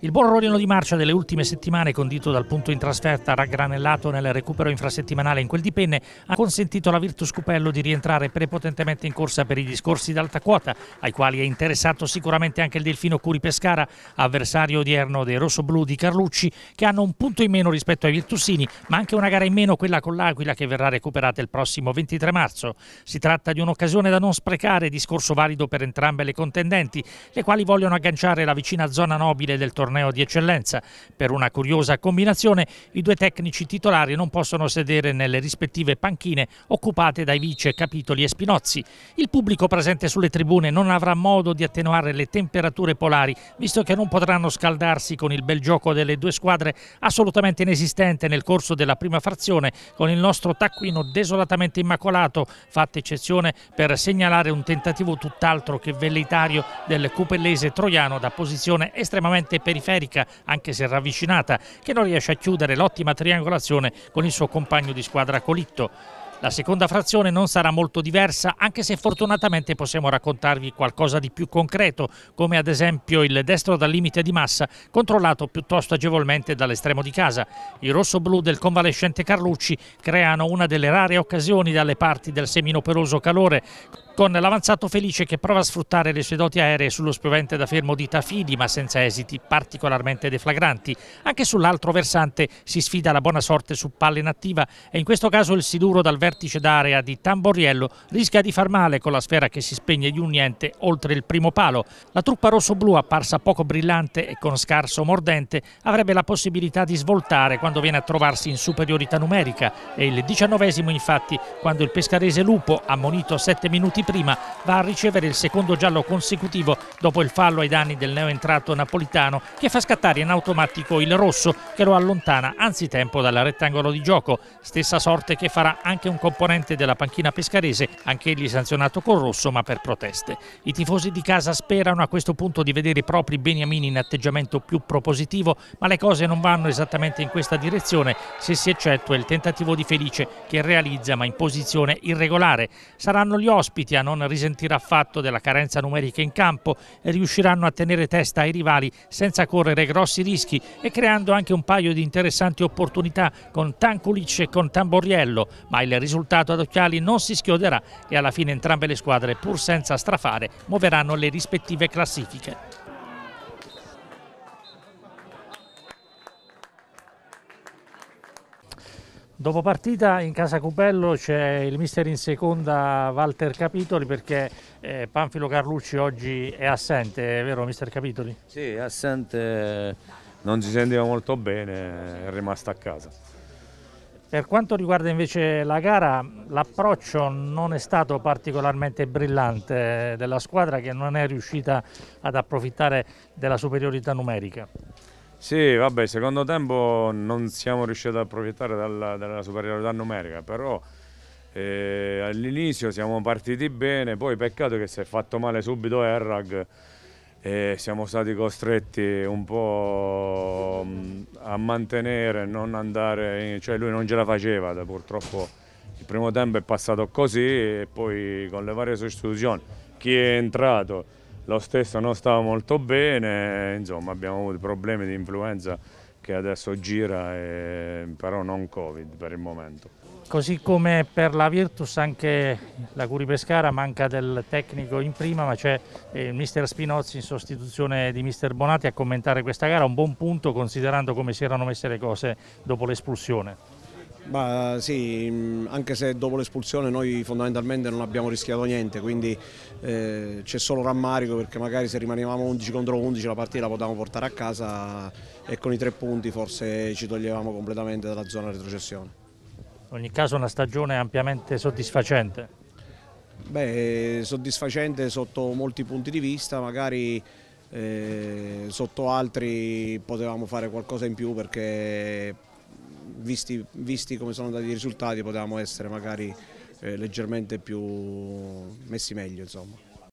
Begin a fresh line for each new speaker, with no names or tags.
Il buon rollino di marcia delle ultime settimane, condito dal punto in trasferta raggranellato nel recupero infrasettimanale in quel di Penne, ha consentito alla Virtus Cupello di rientrare prepotentemente in corsa per i discorsi d'alta quota, ai quali è interessato sicuramente anche il Delfino Curi Pescara, avversario odierno dei rossoblù di Carlucci, che hanno un punto in meno rispetto ai Virtusini, ma anche una gara in meno quella con l'Aquila che verrà recuperata il prossimo 23 marzo. Si tratta di un'occasione da non sprecare, discorso valido per entrambe le contendenti, le quali vogliono agganciare la vicina zona nobile del torneo torneo di eccellenza. Per una curiosa combinazione, i due tecnici titolari non possono sedere nelle rispettive panchine occupate dai vice Capitoli e Spinozzi. Il pubblico presente sulle tribune non avrà modo di attenuare le temperature polari, visto che non potranno scaldarsi con il bel gioco delle due squadre assolutamente inesistente nel corso della prima frazione, con il nostro taccuino desolatamente immacolato, fatta eccezione per segnalare un tentativo tutt'altro che velleitario del cupellese troiano da posizione estremamente pericolosa periferica, anche se ravvicinata, che non riesce a chiudere l'ottima triangolazione con il suo compagno di squadra Colitto. La seconda frazione non sarà molto diversa, anche se fortunatamente possiamo raccontarvi qualcosa di più concreto, come ad esempio il destro dal limite di massa, controllato piuttosto agevolmente dall'estremo di casa. I rosso-blu del convalescente Carlucci creano una delle rare occasioni dalle parti del seminoperoso calore, con l'avanzato Felice che prova a sfruttare le sue doti aeree sullo spiovente da fermo di Tafidi ma senza esiti particolarmente deflagranti. Anche sull'altro versante si sfida la buona sorte su palla inattiva e in questo caso il Siduro dal vertice d'area di Tamboriello rischia di far male con la sfera che si spegne di un niente oltre il primo palo. La truppa rosso-blu apparsa poco brillante e con scarso mordente avrebbe la possibilità di svoltare quando viene a trovarsi in superiorità numerica e il diciannovesimo infatti quando il pescarese Lupo ammonito 7 minuti prima va a ricevere il secondo giallo consecutivo dopo il fallo ai danni del neoentrato napolitano che fa scattare in automatico il rosso che lo allontana anzitempo dal rettangolo di gioco, stessa sorte che farà anche un componente della panchina pescarese, anch'egli sanzionato col rosso ma per proteste. I tifosi di casa sperano a questo punto di vedere i propri beniamini in atteggiamento più propositivo, ma le cose non vanno esattamente in questa direzione se si eccettua il tentativo di Felice che realizza ma in posizione irregolare. Saranno gli ospiti Venezia non risentirà affatto della carenza numerica in campo e riusciranno a tenere testa ai rivali senza correre grossi rischi e creando anche un paio di interessanti opportunità con Tanculic e con Tamboriello, ma il risultato ad occhiali non si schioderà e alla fine entrambe le squadre, pur senza strafare, muoveranno le rispettive classifiche. Dopo partita in casa Cupello c'è il mister in seconda Walter Capitoli perché eh, Panfilo Carlucci oggi è assente, è vero mister Capitoli?
Sì, è assente, non si sentiva molto bene, è rimasto a casa.
Per quanto riguarda invece la gara, l'approccio non è stato particolarmente brillante della squadra che non è riuscita ad approfittare della superiorità numerica.
Sì, vabbè, secondo tempo non siamo riusciti ad approfittare dalla, dalla superiorità numerica, però eh, all'inizio siamo partiti bene, poi peccato che si è fatto male subito Errag e siamo stati costretti un po' mm, a mantenere, non andare, cioè lui non ce la faceva, purtroppo il primo tempo è passato così e poi con le varie sostituzioni, chi è entrato lo stesso non stava molto bene, insomma abbiamo avuto problemi di influenza che adesso gira, e, però non Covid per il momento.
Così come per la Virtus anche la Curi Pescara manca del tecnico in prima, ma c'è eh, il mister Spinozzi in sostituzione di mister Bonati a commentare questa gara, un buon punto considerando come si erano messe le cose dopo l'espulsione.
Bah, sì, anche se dopo l'espulsione noi fondamentalmente non abbiamo rischiato niente, quindi eh, c'è solo rammarico perché magari se rimanevamo 11 contro 11 la partita la potevamo portare a casa e con i tre punti forse ci toglievamo completamente dalla zona retrocessione.
In ogni caso una stagione ampiamente soddisfacente.
Beh, soddisfacente sotto molti punti di vista, magari eh, sotto altri potevamo fare qualcosa in più perché visti, visti, come sono andati i risultati potevamo essere magari eh, leggermente più messi meglio. Insomma.